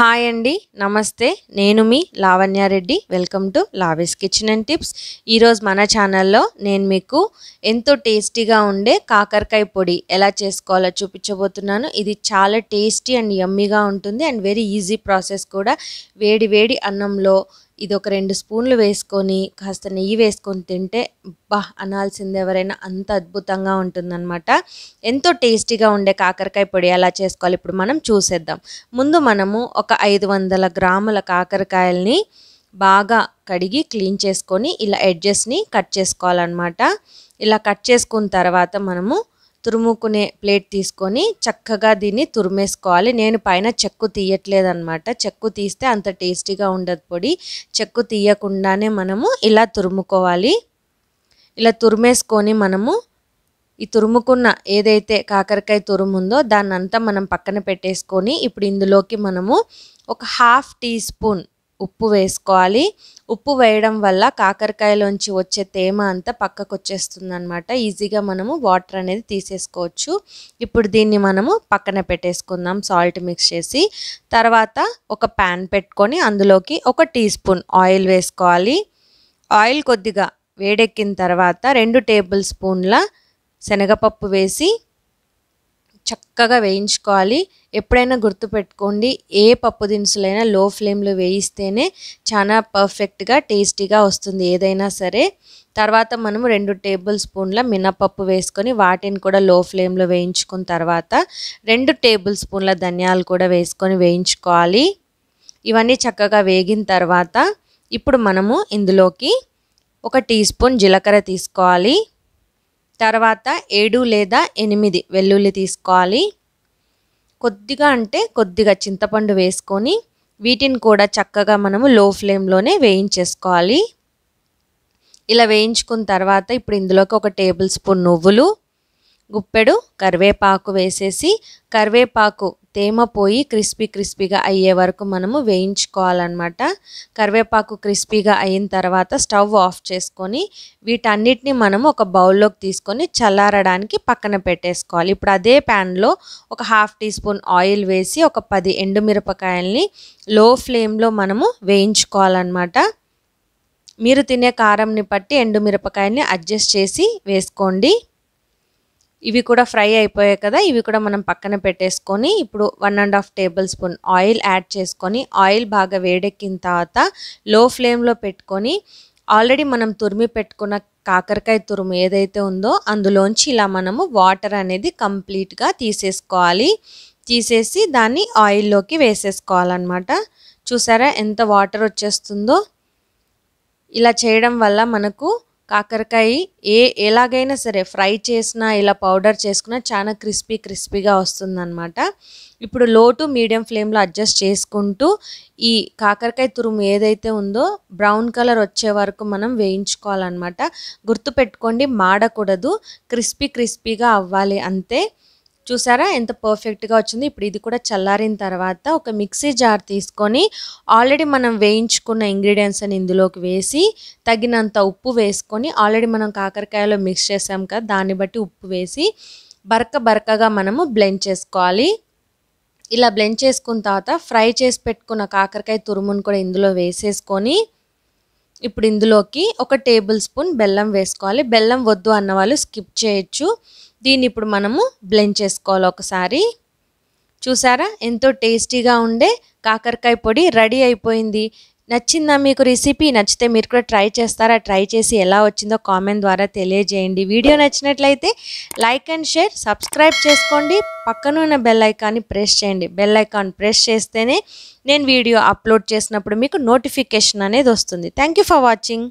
hi అండి నమస్తే నేను మీ Lavanya Reddy welcome to Lavi's kitchen and tips ఈరోజు మన ఛానల్లో నేను మీకు ఎంతో టేస్టీగా ఉండే కాకరకాయ పొడి ఎలా చేసుకోవాలో చూపించబోతున్నాను ఇది చాలా టేస్టీ అండ్ యమ్మీగా ఉంటుంది అండ్ వెరీ ఈజీ ప్రాసెస్ కూడా వేడి వేడి అన్నంలో ఇది ఒక రెండు స్పూన్లు వేసుకొని కాస్త నెయ్యి వేసుకొని తింటే బా అనాల్సింది ఎవరైనా అంత అద్భుతంగా ఉంటుందన్నమాట ఎంతో టేస్టీగా ఉండే కాకరకాయ పొడి ఎలా చేసుకోవాలి ఇప్పుడు మనం చూసేద్దాం ముందు మనము ఒక ఐదు వందల గ్రాముల కాకరకాయల్ని బాగా కడిగి క్లీన్ చేసుకొని ఇలా ఎడ్జెస్ని కట్ చేసుకోవాలన్నమాట ఇలా కట్ చేసుకున్న తర్వాత మనము తురుముకునే ప్లేట్ తీసుకొని చక్కగా దీన్ని తురిమేసుకోవాలి నేను పైన చెక్కు తీయట్లేదనమాట చెక్కు తీస్తే అంత టేస్టీగా ఉండదు పొడి చెక్కు తీయకుండానే మనము ఇలా తురుముకోవాలి ఇలా తురిమేసుకొని మనము ఈ తురుముకున్న ఏదైతే కాకరకాయ తురుముందో దాన్ని అంతా మనం పక్కన పెట్టేసుకొని ఇప్పుడు ఇందులోకి మనము ఒక హాఫ్ టీ స్పూన్ ఉప్పు వేసుకోవాలి ఉప్పు వేయడం వల్ల కాకరకాయలోంచి వచ్చే తేమ అంతా పక్కకు వచ్చేస్తుంది అనమాట ఈజీగా మనము వాటర్ అనేది తీసేసుకోవచ్చు ఇప్పుడు దీన్ని మనము పక్కన పెట్టేసుకుందాం సాల్ట్ మిక్స్ చేసి తర్వాత ఒక ప్యాన్ పెట్టుకొని అందులోకి ఒక టీ స్పూన్ ఆయిల్ వేసుకోవాలి ఆయిల్ కొద్దిగా వేడెక్కిన తర్వాత రెండు టేబుల్ స్పూన్ల శనగపప్పు వేసి చక్కగా వేయించుకోవాలి ఎప్పుడైనా గుర్తుపెట్టుకోండి ఏ పప్పు దినుసులైనా లో ఫ్లేమ్లో వేయిస్తేనే చాలా పర్ఫెక్ట్గా టేస్టీగా వస్తుంది ఏదైనా సరే తర్వాత మనం రెండు టేబుల్ స్పూన్ల మినపప్పు వేసుకొని వాటిని కూడా లో ఫ్లేమ్లో వేయించుకున్న తర్వాత రెండు టేబుల్ స్పూన్ల ధనియాలు కూడా వేసుకొని వేయించుకోవాలి ఇవన్నీ చక్కగా వేగిన తర్వాత ఇప్పుడు మనము ఇందులోకి ఒక టీ స్పూన్ జీలకర్ర తీసుకోవాలి తర్వాత ఏడు లేదా ఎనిమిది వెల్లుల్లి తీసుకోవాలి కొద్దిగా అంటే కొద్దిగా చింతపండు వేసుకొని వీటిని కూడా చక్కగా మనము లో ఫ్లేమ్లోనే వేయించేసుకోవాలి ఇలా వేయించుకున్న తర్వాత ఇప్పుడు ఇందులోకి ఒక టేబుల్ స్పూన్ నువ్వులు గుప్పెడు కరివేపాకు వేసేసి కరివేపాకు తేమ పోయి క్రిస్పీ క్రిస్పీగా అయ్యే వరకు మనము వేయించుకోవాలన్నమాట కరివేపాకు క్రిస్పీగా అయిన తర్వాత స్టవ్ ఆఫ్ చేసుకొని వీటన్నిటిని మనము ఒక బౌల్లోకి తీసుకొని చల్లారడానికి పక్కన పెట్టేసుకోవాలి ఇప్పుడు అదే ప్యాన్లో ఒక హాఫ్ టీ స్పూన్ ఆయిల్ వేసి ఒక పది మిరపకాయల్ని లో ఫ్లేమ్లో మనము వేయించుకోవాలన్నమాట మీరు తినే కారంని బట్టి ఎండుమిరపకాయల్ని అడ్జస్ట్ చేసి వేసుకోండి ఇవి కూడా ఫ్రై అయిపోయాయి కదా ఇవి కూడా మనం పక్కన పెట్టేసుకొని ఇప్పుడు one and half tablespoon oil add చేసుకొని ఆయిల్ బాగా వేడెక్కిన తర్వాత లో ఫ్లేమ్లో పెట్టుకొని ఆల్రెడీ మనం తురిమి పెట్టుకున్న కాకరకాయ తురుము ఏదైతే ఉందో అందులోంచి ఇలా మనము వాటర్ అనేది కంప్లీట్గా తీసేసుకోవాలి తీసేసి దాన్ని ఆయిల్లోకి వేసేసుకోవాలన్నమాట చూసారా ఎంత వాటర్ వచ్చేస్తుందో ఇలా చేయడం వల్ల మనకు కాకరకాయ ఏ ఎలాగైనా సరే ఫ్రై చేసినా ఇలా పౌడర్ చేసుకున్నా చాలా క్రిస్పీ క్రిస్పీగా వస్తుందన్నమాట ఇప్పుడు లో టు మీడియం ఫ్లేమ్లో అడ్జస్ట్ చేసుకుంటూ ఈ కాకరకాయ తురుము ఏదైతే ఉందో బ్రౌన్ కలర్ వచ్చే వరకు మనం వేయించుకోవాలన్నమాట గుర్తుపెట్టుకోండి మాడకూడదు క్రిస్పీ క్రిస్పీగా అవ్వాలి అంతే చూసారా ఎంత పర్ఫెక్ట్గా వచ్చింది ఇప్పుడు ఇది కూడా చల్లారిన తర్వాత ఒక మిక్సీ జార్ తీసుకొని ఆల్రెడీ మనం వేయించుకున్న ఇంగ్రీడియంట్స్ అని ఇందులోకి వేసి తగినంత ఉప్పు వేసుకొని ఆల్రెడీ మనం కాకరకాయలో మిక్స్ చేసాం కదా దాన్ని బట్టి ఉప్పు వేసి బరక బరకగా మనము బ్లెండ్ చేసుకోవాలి ఇలా బ్లెండ్ చేసుకున్న తర్వాత ఫ్రై చేసి పెట్టుకున్న కాకరకాయ తురుమును కూడా ఇందులో వేసేసుకొని ఇప్పుడు ఇందులోకి ఒక టేబుల్ స్పూన్ బెల్లం వేసుకోవాలి బెల్లం వద్దు అన్నవాళ్ళు స్కిప్ చేయొచ్చు దీన్ని ఇప్పుడు మనము బ్లెండ్ చేసుకోవాలి ఒకసారి చూసారా ఎంతో టేస్టీగా ఉండే కాకరకాయ పొడి రెడీ అయిపోయింది నచ్చిందా మీకు రెసిపీ నచ్చితే మీరు కూడా ట్రై చేస్తారా ట్రై చేసి ఎలా వచ్చిందో కామెంట్ ద్వారా తెలియజేయండి వీడియో నచ్చినట్లయితే లైక్ అండ్ షేర్ సబ్స్క్రైబ్ చేసుకోండి పక్కన బెల్ బెల్లైకాన్ని ప్రెస్ చేయండి బెల్ ఐకాన్ ప్రెస్ చేస్తేనే నేను వీడియో అప్లోడ్ చేసినప్పుడు మీకు నోటిఫికేషన్ అనేది వస్తుంది థ్యాంక్ ఫర్ వాచింగ్